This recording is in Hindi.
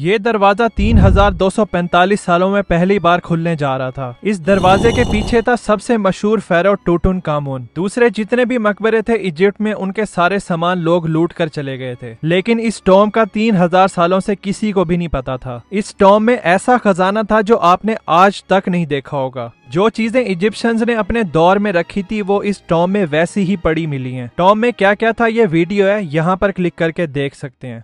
ये दरवाजा 3245 सालों में पहली बार खुलने जा रहा था इस दरवाजे के पीछे था सबसे मशहूर फेरो टूटन कामून दूसरे जितने भी मकबरे थे इजिप्ट में उनके सारे सामान लोग लूट कर चले गए थे लेकिन इस टॉम का 3000 सालों से किसी को भी नहीं पता था इस टॉम में ऐसा खजाना था जो आपने आज तक नहीं देखा होगा जो चीजें इजिप्शियंस ने अपने दौर में रखी थी वो इस टॉम में वैसी ही पड़ी मिली है टॉम में क्या क्या था ये वीडियो है यहाँ पर क्लिक करके देख सकते हैं